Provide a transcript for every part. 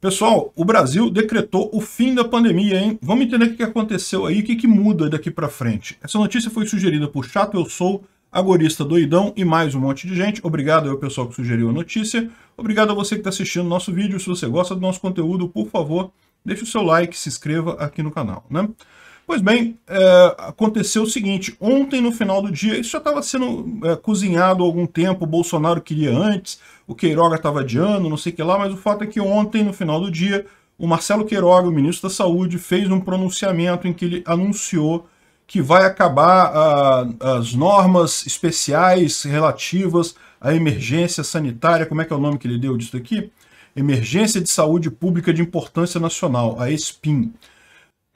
Pessoal, o Brasil decretou o fim da pandemia, hein? Vamos entender o que aconteceu aí, o que, que muda daqui para frente. Essa notícia foi sugerida por Chato Eu Sou, Agorista Doidão e mais um monte de gente. Obrigado ao pessoal que sugeriu a notícia. Obrigado a você que está assistindo o nosso vídeo. Se você gosta do nosso conteúdo, por favor, deixe o seu like, se inscreva aqui no canal, né? Pois bem, é, aconteceu o seguinte, ontem no final do dia, isso já estava sendo é, cozinhado há algum tempo, o Bolsonaro queria antes, o Queiroga estava adiando, não sei o que lá, mas o fato é que ontem, no final do dia, o Marcelo Queiroga, o ministro da Saúde, fez um pronunciamento em que ele anunciou que vai acabar a, as normas especiais relativas à emergência sanitária, como é que é o nome que ele deu disso aqui? Emergência de Saúde Pública de Importância Nacional, a ESPIN.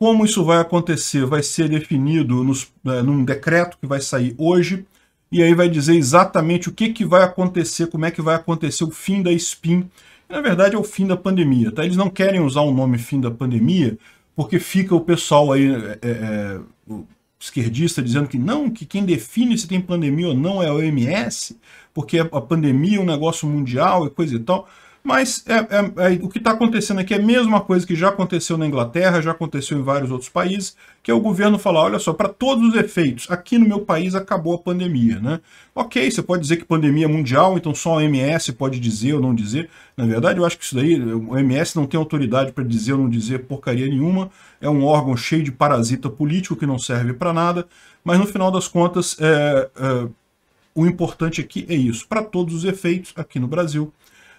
Como isso vai acontecer vai ser definido nos, é, num decreto que vai sair hoje, e aí vai dizer exatamente o que, que vai acontecer, como é que vai acontecer o fim da SPIN. Na verdade, é o fim da pandemia. Tá? Eles não querem usar o nome fim da pandemia, porque fica o pessoal aí, é, é, é o esquerdista, dizendo que não, que quem define se tem pandemia ou não é a OMS, porque a pandemia é um negócio mundial e coisa e tal. Mas é, é, é, o que está acontecendo aqui é a mesma coisa que já aconteceu na Inglaterra, já aconteceu em vários outros países, que é o governo falar, olha só, para todos os efeitos, aqui no meu país acabou a pandemia. Né? Ok, você pode dizer que pandemia é mundial, então só a OMS pode dizer ou não dizer. Na verdade, eu acho que isso daí, o OMS não tem autoridade para dizer ou não dizer porcaria nenhuma, é um órgão cheio de parasita político que não serve para nada, mas no final das contas, é, é, o importante aqui é isso, para todos os efeitos, aqui no Brasil,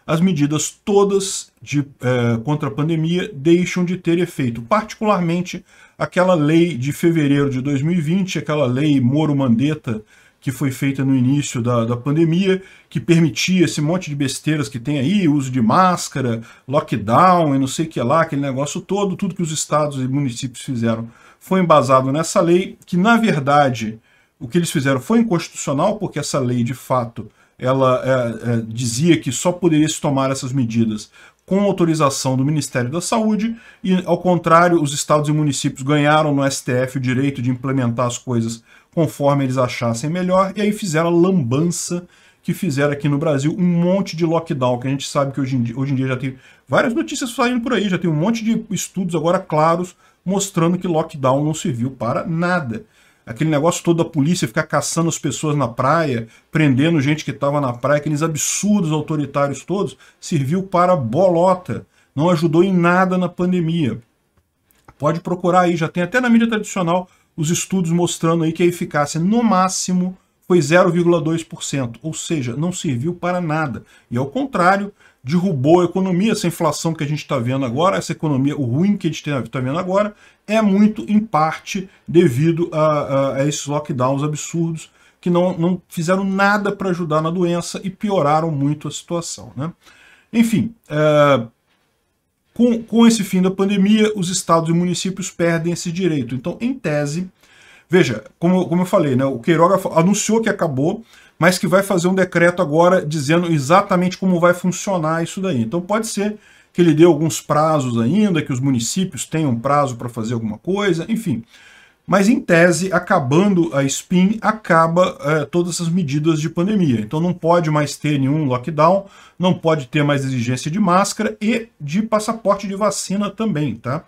as medidas todas de, eh, contra a pandemia deixam de ter efeito, particularmente aquela lei de fevereiro de 2020, aquela lei Moro-Mandetta, que foi feita no início da, da pandemia, que permitia esse monte de besteiras que tem aí, uso de máscara, lockdown e não sei o que lá, aquele negócio todo, tudo que os estados e municípios fizeram foi embasado nessa lei, que na verdade o que eles fizeram foi inconstitucional, porque essa lei de fato ela é, é, dizia que só poderia se tomar essas medidas com autorização do Ministério da Saúde, e, ao contrário, os estados e municípios ganharam no STF o direito de implementar as coisas conforme eles achassem melhor, e aí fizeram a lambança que fizeram aqui no Brasil um monte de lockdown, que a gente sabe que hoje em dia, hoje em dia já tem várias notícias saindo por aí, já tem um monte de estudos agora claros mostrando que lockdown não serviu para nada aquele negócio todo da polícia ficar caçando as pessoas na praia, prendendo gente que estava na praia, aqueles absurdos autoritários todos, serviu para bolota, não ajudou em nada na pandemia. Pode procurar aí, já tem até na mídia tradicional os estudos mostrando aí que a eficácia no máximo foi 0,2%, ou seja, não serviu para nada. E ao contrário derrubou a economia, essa inflação que a gente está vendo agora, essa economia, o ruim que a gente está vendo agora, é muito, em parte, devido a, a, a esses lockdowns absurdos que não, não fizeram nada para ajudar na doença e pioraram muito a situação. Né? Enfim, é, com, com esse fim da pandemia, os estados e municípios perdem esse direito. Então, em tese, veja, como, como eu falei, né, o Queiroga anunciou que acabou, mas que vai fazer um decreto agora dizendo exatamente como vai funcionar isso daí. Então pode ser que ele dê alguns prazos ainda, que os municípios tenham prazo para fazer alguma coisa, enfim. Mas, em tese, acabando a SPIN, acaba eh, todas essas medidas de pandemia. Então, não pode mais ter nenhum lockdown, não pode ter mais exigência de máscara e de passaporte de vacina também, tá?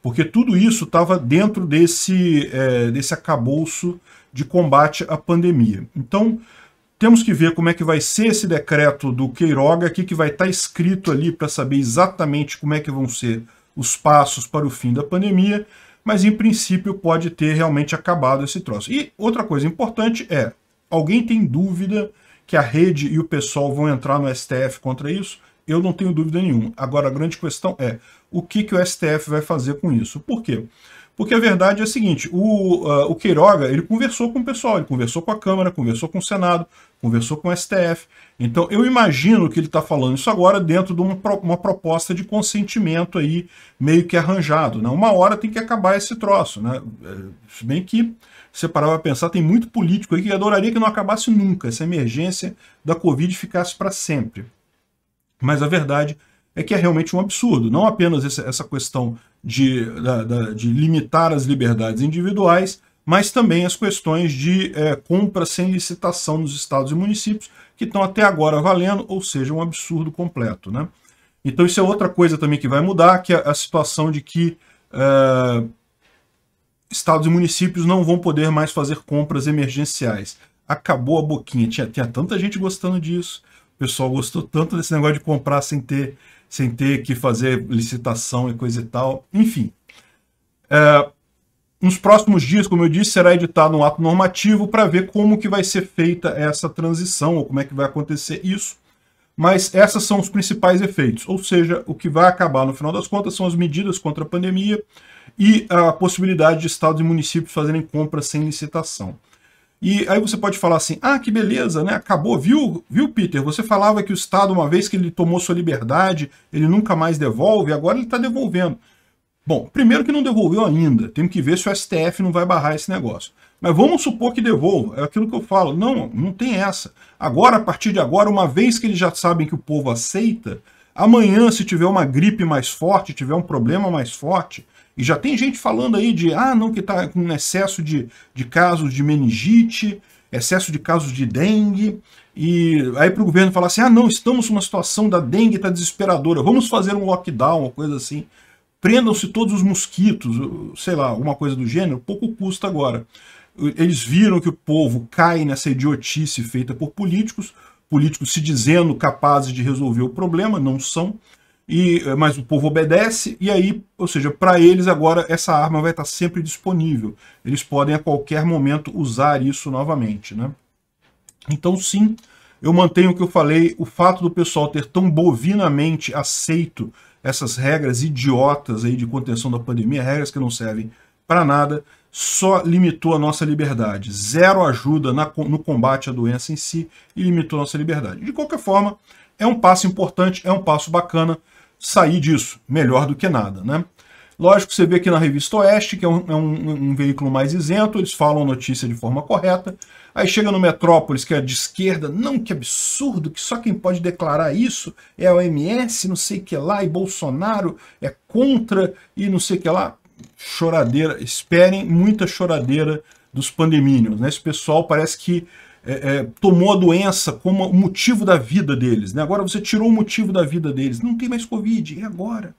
Porque tudo isso estava dentro desse, eh, desse acabouço de combate à pandemia. Então, temos que ver como é que vai ser esse decreto do Queiroga, o que, que vai estar tá escrito ali para saber exatamente como é que vão ser os passos para o fim da pandemia, mas em princípio pode ter realmente acabado esse troço. E outra coisa importante é, alguém tem dúvida que a rede e o pessoal vão entrar no STF contra isso? Eu não tenho dúvida nenhuma. Agora, a grande questão é o que, que o STF vai fazer com isso. Por quê? Porque porque a verdade é a seguinte, o, uh, o Queiroga, ele conversou com o pessoal, ele conversou com a Câmara, conversou com o Senado, conversou com o STF. Então, eu imagino que ele está falando isso agora dentro de uma, uma proposta de consentimento aí, meio que arranjado. Né? Uma hora tem que acabar esse troço. Né? É, se bem que, se parar para pensar, tem muito político aí que adoraria que não acabasse nunca, essa emergência da Covid ficasse para sempre. Mas a verdade é é que é realmente um absurdo. Não apenas essa questão de, de limitar as liberdades individuais, mas também as questões de é, compra sem licitação nos estados e municípios, que estão até agora valendo, ou seja, um absurdo completo. Né? Então isso é outra coisa também que vai mudar, que é a situação de que é, estados e municípios não vão poder mais fazer compras emergenciais. Acabou a boquinha, tinha, tinha tanta gente gostando disso, o pessoal gostou tanto desse negócio de comprar sem ter sem ter que fazer licitação e coisa e tal. Enfim. É, nos próximos dias, como eu disse, será editado um ato normativo para ver como que vai ser feita essa transição ou como é que vai acontecer isso. Mas essas são os principais efeitos, ou seja, o que vai acabar no final das contas são as medidas contra a pandemia e a possibilidade de estados e municípios fazerem compras sem licitação. E aí você pode falar assim, ah, que beleza, né? Acabou, viu, viu, Peter? Você falava que o Estado, uma vez que ele tomou sua liberdade, ele nunca mais devolve, agora ele está devolvendo. Bom, primeiro que não devolveu ainda, temos que ver se o STF não vai barrar esse negócio. Mas vamos supor que devolva, é aquilo que eu falo. Não, não tem essa. Agora, a partir de agora, uma vez que eles já sabem que o povo aceita, amanhã, se tiver uma gripe mais forte, tiver um problema mais forte, e já tem gente falando aí de, ah, não, que está com excesso de, de casos de meningite, excesso de casos de dengue. E aí para o governo falar assim, ah, não, estamos numa situação da dengue, está desesperadora, vamos fazer um lockdown, uma coisa assim. Prendam-se todos os mosquitos, sei lá, alguma coisa do gênero, pouco custa agora. Eles viram que o povo cai nessa idiotice feita por políticos, políticos se dizendo capazes de resolver o problema, não são e eh, mas o povo obedece e aí, ou seja, para eles agora essa arma vai estar sempre disponível. Eles podem a qualquer momento usar isso novamente, né? Então sim, eu mantenho o que eu falei, o fato do pessoal ter tão bovinamente aceito essas regras idiotas aí de contenção da pandemia, regras que não servem para nada, só limitou a nossa liberdade. Zero ajuda na, no combate à doença em si e limitou a nossa liberdade. De qualquer forma, é um passo importante, é um passo bacana, sair disso, melhor do que nada, né? Lógico, você vê aqui na Revista Oeste, que é, um, é um, um, veículo mais isento, eles falam notícia de forma correta. Aí chega no Metrópolis, que é de esquerda, não, que absurdo, que só quem pode declarar isso é a OMS, não sei o que lá, e Bolsonaro é contra, e não sei o que lá. Choradeira, esperem muita choradeira dos pandemínios, né? Esse pessoal parece que é, é, tomou a doença como o motivo da vida deles. Né? Agora você tirou o motivo da vida deles. Não tem mais Covid, é agora.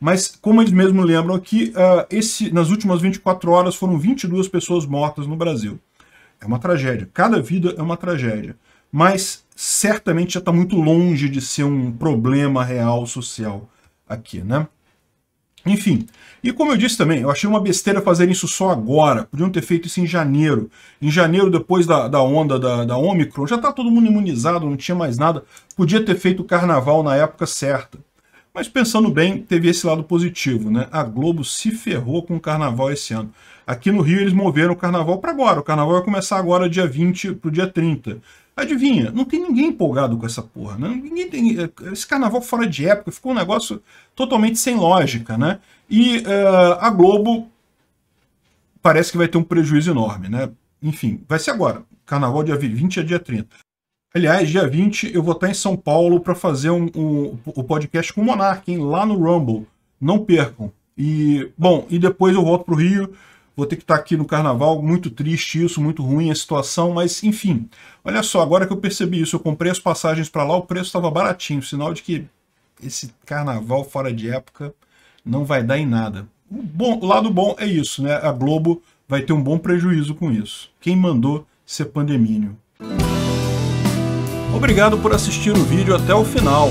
Mas, como eles mesmos lembram aqui, uh, nas últimas 24 horas foram 22 pessoas mortas no Brasil. É uma tragédia. Cada vida é uma tragédia. Mas certamente já está muito longe de ser um problema real social aqui, né? Enfim, e como eu disse também, eu achei uma besteira fazer isso só agora. Podiam ter feito isso em janeiro. Em janeiro, depois da, da onda da, da Omicron, já está todo mundo imunizado, não tinha mais nada. Podia ter feito o carnaval na época certa. Mas pensando bem, teve esse lado positivo, né? A Globo se ferrou com o carnaval esse ano. Aqui no Rio eles moveram o carnaval para agora. O carnaval vai começar agora, dia 20 para o dia 30. Adivinha, não tem ninguém empolgado com essa porra, né? Ninguém tem, é, esse carnaval fora de época ficou um negócio totalmente sem lógica, né? E uh, a Globo parece que vai ter um prejuízo enorme, né? Enfim, vai ser agora, carnaval dia 20 a é dia 30. Aliás, dia 20 eu vou estar em São Paulo para fazer um, um, um, podcast com o Monark, hein? Lá no Rumble, não percam. E, bom, e depois eu volto pro Rio vou ter que estar tá aqui no carnaval, muito triste isso, muito ruim a situação, mas enfim. Olha só, agora que eu percebi isso, eu comprei as passagens para lá, o preço estava baratinho, sinal de que esse carnaval fora de época não vai dar em nada. O, bom, o lado bom é isso, né? A Globo vai ter um bom prejuízo com isso. Quem mandou ser pandemínio? Obrigado por assistir o vídeo até o final.